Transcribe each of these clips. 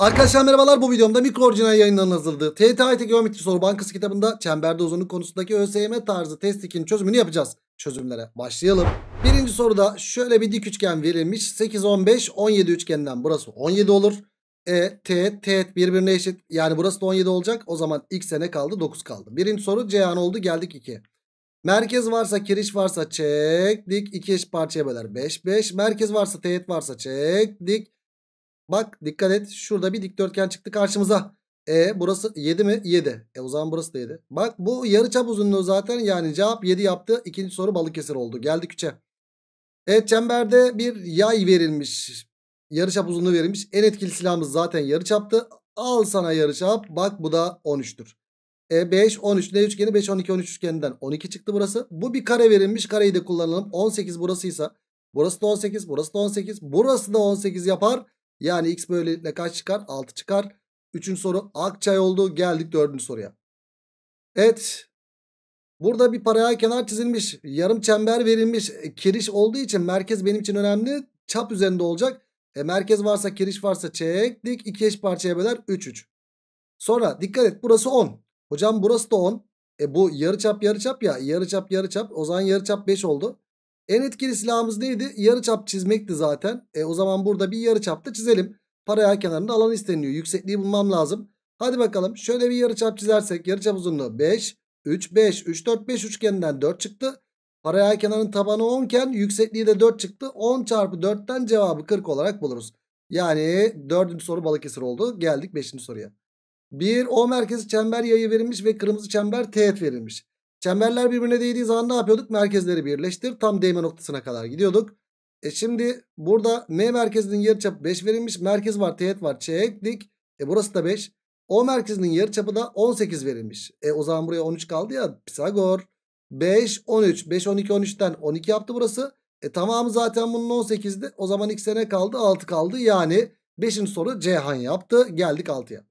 Arkadaşlar merhabalar bu videomda mikro orijinal yayından hazırladığı TTIT Geometri Soru Bankası kitabında çemberde uzunluk konusundaki ÖSYM tarzı test 2'nin çözümünü yapacağız. Çözümlere başlayalım. Birinci soruda şöyle bir dik üçgen verilmiş. 8, 15, 17 üçgeninden burası 17 olur. E, T, T birbirine eşit. Yani burası da 17 olacak. O zaman X'e ne kaldı? 9 kaldı. Birinci soru C oldu. Geldik 2. Merkez varsa kiriş varsa çek dik. 2 eşit parçaya böler. 5, 5. Merkez varsa teğet varsa çek dik. Bak dikkat et. Şurada bir dikdörtgen çıktı karşımıza. E burası 7 mi? 7. E o zaman burası da 7. Bak bu yarı çap uzunluğu zaten yani cevap 7 yaptı. İkinci soru Balıkesir oldu. Geldik 3'e. Evet çemberde bir yay verilmiş. Yarı çap uzunluğu verilmiş. En etkili silahımız zaten yarı çaptı. Al sana yarı çap. Bak bu da 13'tür. E 5 13 ne üçgeni 5 12 13 üçgeninden 12 çıktı burası. Bu bir kare verilmiş. Kareyi de kullanalım. 18 burasıysa burası da 18, burası da 18, burası da 18 yapar. Yani x böylelikle kaç çıkar? 6 çıkar. Üçüncü soru Akçay oldu. Geldik dördüncü soruya. Evet. Burada bir paralel kenar çizilmiş. Yarım çember verilmiş. E, kiriş olduğu için merkez benim için önemli. Çap üzerinde olacak. E, merkez varsa kiriş varsa çek. Dik 2 eş parçaya böler. 3 3. Sonra dikkat et burası 10. Hocam burası da 10. E bu yarı çap ya. yarı çap yarı çap. O zaman yarı çap 5 oldu. En etkili silahımız neydi? Yarı çap çizmekti zaten. E, o zaman burada bir yarı çap da çizelim. Paralel kenarında alan isteniyor. Yüksekliği bulmam lazım. Hadi bakalım şöyle bir yarı çap çizersek yarı çap uzunluğu 5, 3, 5, 3, 4, 5 üçgeninden 4 çıktı. Paralel kenarın tabanı 10 iken yüksekliği de 4 çıktı. 10 çarpı 4'ten cevabı 40 olarak buluruz. Yani 4. soru Balıkesir oldu. Geldik 5. soruya. Bir O merkezi çember yayı verilmiş ve kırmızı çember teğet verilmiş. Çemberler birbirine değdiği zaman ne yapıyorduk? Merkezleri birleştir. Tam değme noktasına kadar gidiyorduk. E şimdi burada M merkezinin yarıçapı 5 verilmiş. Merkez var, teğet var. Çektik. E burası da 5. O merkezinin yarıçapı da 18 verilmiş. E o zaman buraya 13 kaldı ya. Pisagor. 5, 13. 5, 12, 13'ten 12 yaptı burası. E tamamı zaten bunun 18'di. O zaman x sene kaldı? 6 kaldı. Yani 5'in soru Ceyhan yaptı. Geldik 6'ya.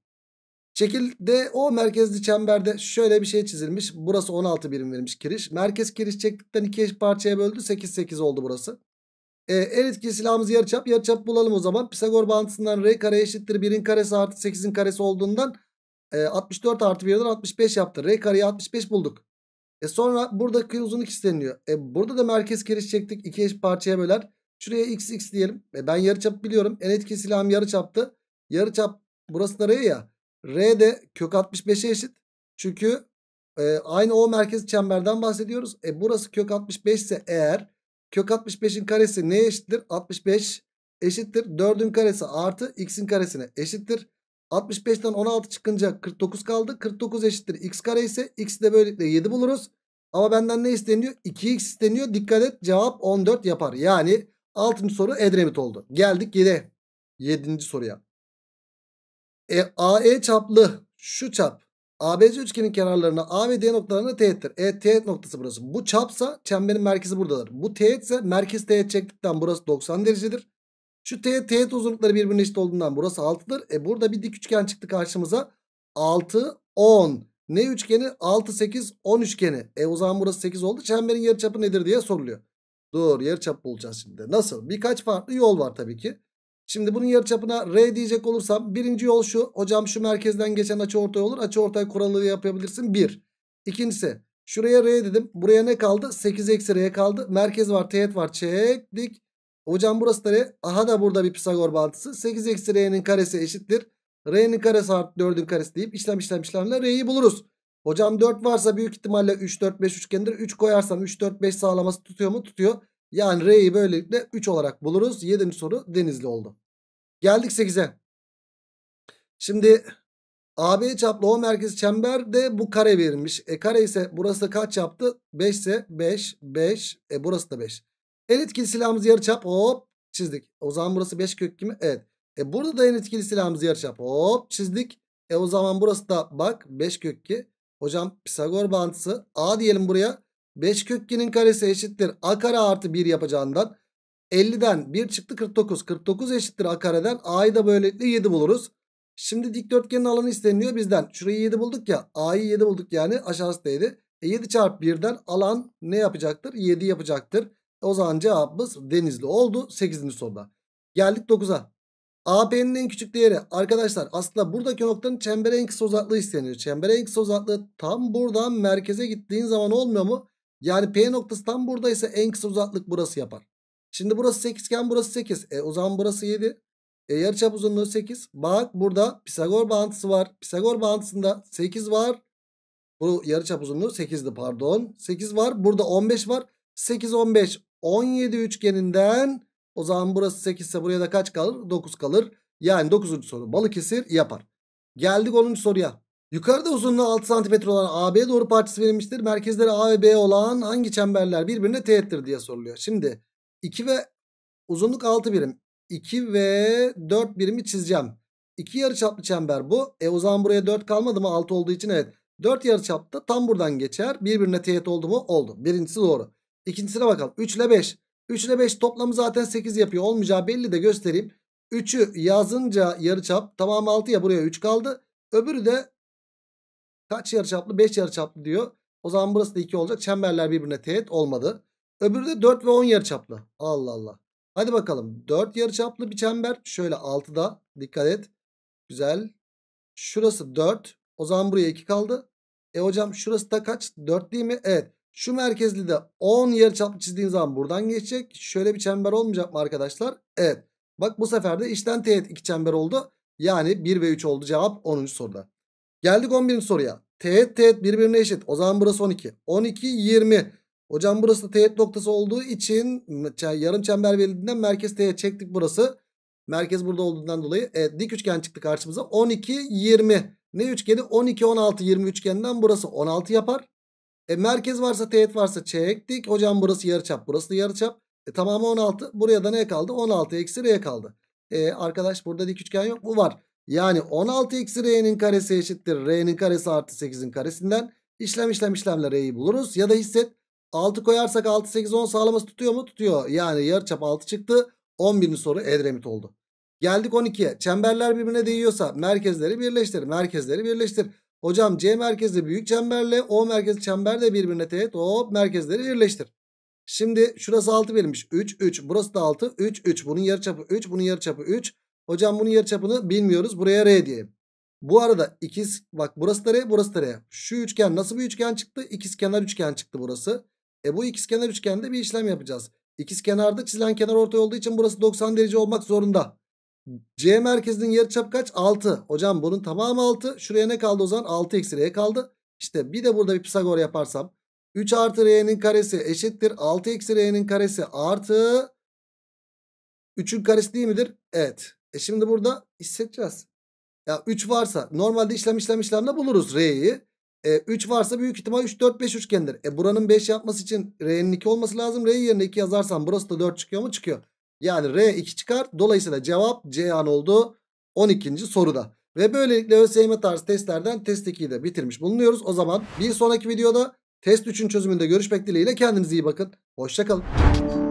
Şekilde o merkezli çemberde şöyle bir şey çizilmiş. Burası 16 birim verilmiş kiriş. Merkez kiriş çektikten iki eş parçaya böldü. 8 8 oldu burası. E, el etkili silahımız yarıçap. Yarıçap bulalım o zaman. Pisagor bağıntısından r kare eşittir 1'in karesi artı 8'in karesi olduğundan e, 64 artı 1'den 65 yaptı. R kareyi 65 bulduk. E sonra buradaki uzunluk isteniyor. E burada da merkez kiriş çektik. iki eş parçaya böler. Şuraya x x diyelim. E ben yarıçap biliyorum. En etkili silahım yarıçaptı. Yarıçap burası da r ya. R de kök 65'e eşit. Çünkü e, aynı O merkezi çemberden bahsediyoruz. E burası kök 65 ise eğer kök 65'in karesi neye eşittir? 65 eşittir. 4'ün karesi artı x'in karesine eşittir. 65'ten 16 çıkınca 49 kaldı. 49 eşittir x kare ise x de böylelikle 7 buluruz. Ama benden ne isteniyor? 2x isteniyor. Dikkat et cevap 14 yapar. Yani 6. soru Edremit oldu. Geldik yine 7. soruya. E, AE çaplı şu çap ABC üçgenin kenarlarına A ve D noktalarına teğettir. E teğet noktası burası. Bu çapsa çemberin merkezi buradadır. Bu teğetse merkez teğet çektikten burası 90 derecedir. Şu teğet teğet uzunlukları birbirine eşit olduğundan burası 6'dır. E burada bir dik üçgen çıktı karşımıza. 6, 10. Ne üçgeni? 6, 8, 10 üçgeni. E o zaman burası 8 oldu. Çemberin yarıçapı nedir diye soruluyor. Dur yarıçap bulacağız şimdi. Nasıl? Birkaç farklı yol var tabii ki. Şimdi bunun yarıçapına R diyecek olursam birinci yol şu. Hocam şu merkezden geçen açıortay olur. Açıortay kuralı yapabilirsin. 1. İkincisi şuraya R dedim. Buraya ne kaldı? 8 eksi R kaldı. Merkez var, teğet var. Çektik. Hocam burası da R. Aha da burada bir Pisagor bağıntısı. 8 eksi R'nin karesi eşittir. R'nin karesi artı 4'ün karesi deyip işlem işlem işlemle R'yi buluruz. Hocam 4 varsa büyük ihtimalle 3 4 5 üçgendir. 3 koyarsam 3 4 5 sağlaması tutuyor mu? Tutuyor. Yani R'yi böylelikle 3 olarak buluruz. 7. soru Denizli oldu. Geldik 8'e. Şimdi AB çaplı O merkezi çember de bu kare verilmiş. E kare ise burası kaç yaptı? 5 ise 5, 5. E burası da 5. En etkili silahımız yarıçap. Hop çizdik. O zaman burası 5 kök kimi? Evet. E burada da en etkili silahımız yarıçap. Hop çizdik. E o zaman burası da bak 5 kök 2. Hocam Pisagor bağıntısı A diyelim buraya. 5 kök 2'nin karesi eşittir a kare artı 1 yapacağından 50'den 1 çıktı 49. 49 eşittir a kareden a'yı da böylelikle 7 buluruz. Şimdi dikdörtgenin alanı isteniliyor bizden. Şurayı 7 bulduk ya a'yı 7 bulduk yani aşağısı da 7. E 7 çarpı 1'den alan ne yapacaktır? 7 yapacaktır. E, o zaman cevabımız denizli oldu 8. soruda. Geldik 9'a. AP'nin en küçük değeri arkadaşlar aslında buradaki noktanın çembere en kısa uzaklığı isteniyor. Çembere en kısa uzaklığı tam buradan merkeze gittiğin zaman olmuyor mu? Yani P noktası tam buradaysa en kısa uzaklık burası yapar. Şimdi burası 8 iken burası 8. E o zaman burası 7. E yarıçap uzunluğu 8. Bak burada Pisagor bağıntısı var. Pisagor bağıntısında 8 var. Bu yarıçap uzunluğu 8'di pardon. 8 var. Burada 15 var. 8 15 17 üçgeninden o zaman burası 8 ise buraya da kaç kalır? 9 kalır. Yani 9. soru Balıkesir yapar. Geldik 10. soruya. Yukarıda uzunluğu 6 cm olan AB doğru parçası verilmiştir. Merkezleri A ve B olan hangi çemberler birbirine teğettir diye soruluyor. Şimdi 2 ve uzunluk 6 birim. 2 ve 4 birimi çizeceğim. 2 yarıçaplı çember bu. E o zaman buraya 4 kalmadı mı? 6 olduğu için evet. 4 yarıçap da tam buradan geçer. Birbirine teğet oldu mu? Oldu. Birincisi doğru. İkincisine bakalım. 3 ile 5. 3 ile 5 toplamı zaten 8 yapıyor. Olmayacağı belli de göstereyim. 3'ü yazınca yarıçap tamamı 6 ya buraya 3 kaldı. Öbürü de Kaç yarıçaplı? 5 yarıçaplı diyor. O zaman burası da 2 olacak. Çemberler birbirine teğet olmadı. Öbürü de 4 ve 10 yarıçaplı. Allah Allah. Hadi bakalım. 4 yarıçaplı bir çember. Şöyle 6'da. Dikkat et. Güzel. Şurası 4. O zaman buraya 2 kaldı. E hocam şurası da kaç? 4 değil mi? Evet. Şu merkezli de 10 yarıçaplı çizdiğim zaman buradan geçecek. Şöyle bir çember olmayacak mı arkadaşlar? Evet. Bak bu sefer de içten teğet 2 çember oldu. Yani 1 ve 3 oldu cevap 10. soruda. Geldik 11. soruya. Teğet teğet birbirine eşit. O zaman burası 12. 12 20. Hocam burası teğet noktası olduğu için yarım çember verildiğinden merkez teğet çektik burası. Merkez burada olduğundan dolayı evet, dik üçgen çıktı karşımıza. 12 20. Ne üçgeni? 12 16 20 üçgeninden burası 16 yapar. E, merkez varsa teğet varsa çektik. Hocam burası yarıçap, burası da yarıçap. E, tamamı 16. Buraya da ne kaldı? 16 eksi r kaldı. E, arkadaş burada dik üçgen yok Bu Var. Yani 16 eksi r'nin karesi eşittir. R'nin karesi artı 8'in karesinden işlem işlem işlemle r'yi buluruz. Ya da hisset 6 koyarsak 6 8 10 sağlaması tutuyor mu? Tutuyor. Yani yarıçap 6 çıktı. 11. soru Edremit oldu. Geldik 12'ye. Çemberler birbirine değiyorsa merkezleri birleştir. Merkezleri birleştir. Hocam C merkezi büyük çemberle O merkezi çember birbirine teğet. Hop merkezleri birleştir. Şimdi şurası 6 verilmiş. 3 3. Burası da 6. 3 3. Bunun yarıçapı 3. Bunun yarıçapı 3. Hocam bunun yarıçapını bilmiyoruz. Buraya R diyelim. Bu arada ikiz bak burası da R burası da R. Şu üçgen nasıl bir üçgen çıktı? İkizkenar üçgen çıktı burası. E bu ikizkenar üçgende bir işlem yapacağız. İkizkenarda çizilen kenar ortay olduğu için burası 90 derece olmak zorunda. C merkezinin yarıçap kaç? 6. Hocam bunun tamamı 6. Şuraya ne kaldı o zaman? 6 eksi R kaldı. İşte bir de burada bir Pisagor yaparsam 3 artı R'nin karesi eşittir 6 eksi R'nin karesi artı 3'ün karesi değil midir? Evet. E şimdi burada hissedeceğiz. Ya 3 varsa normalde işlem işlem işlemle buluruz R'yi. E, 3 varsa büyük ihtimal 3 4 5 üçgendir. E buranın 5 yapması için R'nin 2 olması lazım. R'yi yerine 2 yazarsam burası da 4 çıkıyor mu? Çıkıyor. Yani R 2 çıkar. Dolayısıyla cevap C an oldu 12. soruda. Ve böylelikle ÖSYM tarzı testlerden test 2'yi de bitirmiş bulunuyoruz. O zaman bir sonraki videoda test 3'ün çözümünde görüşmek dileğiyle kendinize iyi bakın. Hoşçakalın.